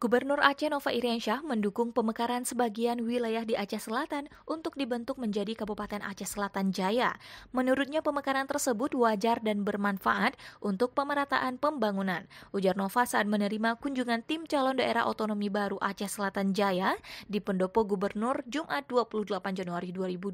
Gubernur Aceh Nova Iriansyah mendukung pemekaran sebagian wilayah di Aceh Selatan untuk dibentuk menjadi Kabupaten Aceh Selatan Jaya. Menurutnya pemekaran tersebut wajar dan bermanfaat untuk pemerataan pembangunan. Ujar Nova saat menerima kunjungan tim calon daerah otonomi baru Aceh Selatan Jaya di Pendopo Gubernur Jumat 28 Januari 2022.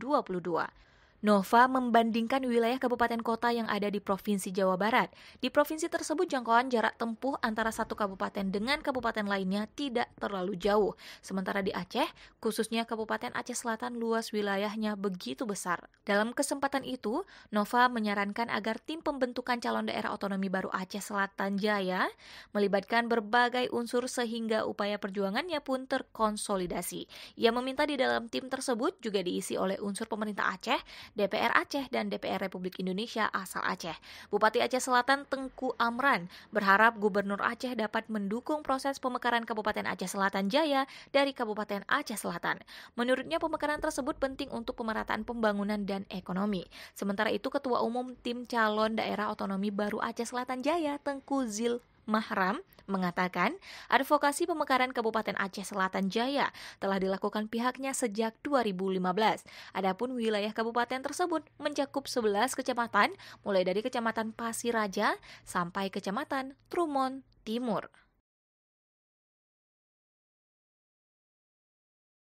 Nova membandingkan wilayah kabupaten kota yang ada di Provinsi Jawa Barat. Di provinsi tersebut jangkauan jarak tempuh antara satu kabupaten dengan kabupaten lainnya tidak terlalu jauh. Sementara di Aceh, khususnya Kabupaten Aceh Selatan luas wilayahnya begitu besar. Dalam kesempatan itu, Nova menyarankan agar tim pembentukan calon daerah otonomi baru Aceh Selatan Jaya melibatkan berbagai unsur sehingga upaya perjuangannya pun terkonsolidasi. Ia meminta di dalam tim tersebut juga diisi oleh unsur pemerintah Aceh DPR Aceh dan DPR Republik Indonesia asal Aceh. Bupati Aceh Selatan Tengku Amran berharap Gubernur Aceh dapat mendukung proses pemekaran Kabupaten Aceh Selatan Jaya dari Kabupaten Aceh Selatan. Menurutnya pemekaran tersebut penting untuk pemerataan pembangunan dan ekonomi. Sementara itu Ketua Umum Tim Calon Daerah Otonomi Baru Aceh Selatan Jaya Tengku Zil Mahram mengatakan advokasi pemekaran Kabupaten Aceh Selatan Jaya telah dilakukan pihaknya sejak 2015. Adapun wilayah kabupaten tersebut mencakup 11 kecamatan mulai dari Kecamatan Pasir Raja sampai Kecamatan Trumon Timur.